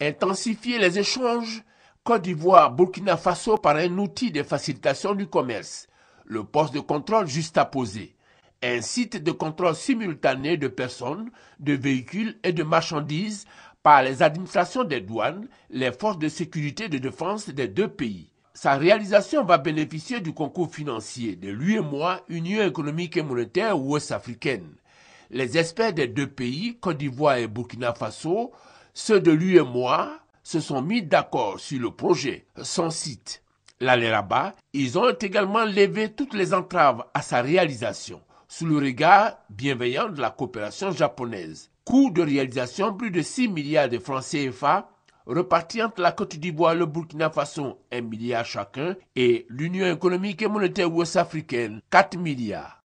intensifier les échanges Côte d'Ivoire-Burkina Faso par un outil de facilitation du commerce, le poste de contrôle juste à poser, un site de contrôle simultané de personnes, de véhicules et de marchandises par les administrations des douanes, les forces de sécurité et de défense des deux pays. Sa réalisation va bénéficier du concours financier de l'UEMOA, Union économique et monétaire ouest-africaine les experts des deux pays, Côte d'Ivoire et Burkina Faso, ceux de lui et moi, se sont mis d'accord sur le projet, son site. L'Aleraba, ils ont également levé toutes les entraves à sa réalisation, sous le regard bienveillant de la coopération japonaise. Coût de réalisation plus de 6 milliards de francs CFA, repartis entre la Côte d'Ivoire et le Burkina Faso, 1 milliard chacun, et l'Union économique et monétaire ouest-africaine, 4 milliards.